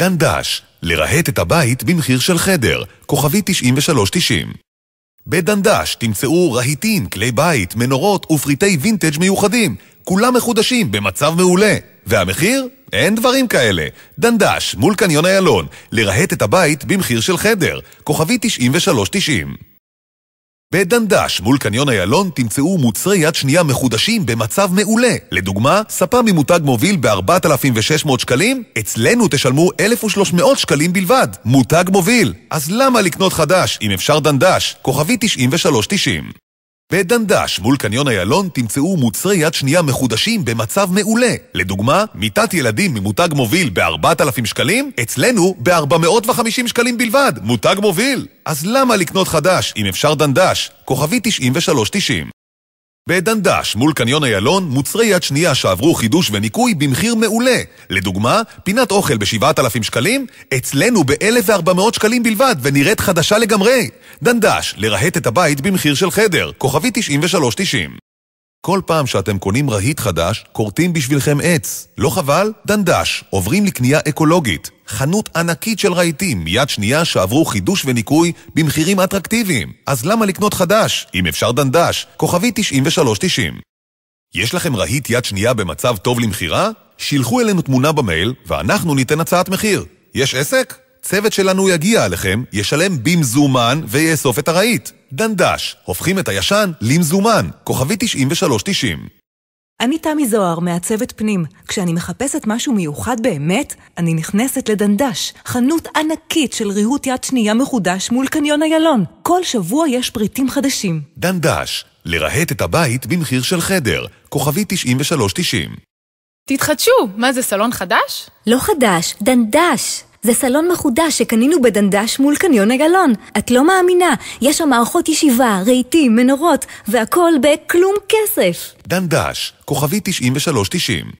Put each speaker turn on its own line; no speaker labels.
דנדש, לרהט את הבית במחיר של חדר, כוכבי 9390. בדנדש תמצאו רהיטים, כלי בית, מנורות ופריטי וינטג' מיוחדים, כולם מחודשים, במצב מעולה. והמחיר? אין דברים כאלה. דנדש, מול קניון איילון, לרהט את הבית במחיר של חדר, כוכבי 9390. בדנדש מול קניון איילון תמצאו מוצרי יד שנייה מחודשים במצב מעולה. לדוגמה, ספה ממותג מוביל ב-4,600 שקלים, אצלנו תשלמו 1,300 שקלים בלבד. מותג מוביל. אז למה לקנות חדש, אם אפשר דנדש? כוכבי 9390 בדנדש מול קניון איילון תמצאו מוצרי יד שנייה מחודשים במצב מעולה. לדוגמה, מיטת ילדים ממותג מוביל ב-4,000 שקלים, אצלנו ב-450 שקלים בלבד, מותג מוביל. אז למה לקנות חדש אם אפשר דנדש? כוכבי 9390 בדנדש מול קניון איילון, מוצרי יד שנייה שעברו חידוש וניקוי במחיר מעולה. לדוגמה, פינת אוכל ב-7,000 שקלים, אצלנו ב-1,400 שקלים בלבד, ונראית חדשה לגמרי. דנדש, לרהט את הבית במחיר של חדר, כוכבי 9390 כל פעם שאתם קונים רהיט חדש, כורתים בשבילכם עץ. לא חבל? דנדש. עוברים לקנייה אקולוגית. חנות ענקית של רהיטים יד שנייה שעברו חידוש וניקוי במחירים אטרקטיביים. אז למה לקנות חדש, אם אפשר דנדש? כוכבי 9390. יש לכם רהיט יד שנייה במצב טוב למכירה? שילחו אלינו תמונה במייל ואנחנו ניתן הצעת מחיר. יש עסק? צוות שלנו יגיע אליכם, ישלם במזומן ויאסוף את הרהיט. דנדש, הופכים את הישן למזומן, כוכבי 9390.
אני תמי זוהר, מעצבת פנים. כשאני מחפשת משהו מיוחד באמת, אני נכנסת לדנדש, חנות ענקית של ריהוט יד שנייה מחודש מול קניון איילון. כל שבוע יש פריטים חדשים.
דנדש, לרהט את הבית במחיר של חדר, כוכבי 9390.
תתחדשו! מה זה, סלון חדש? לא חדש, דנדש. זה סלון מחודש שקנינו בדנדש מול קניון הגלון. את לא מאמינה, יש שם מערכות ישיבה, רהיטים, מנורות, והכל בכלום כסף.
דנדש, כוכבי 9390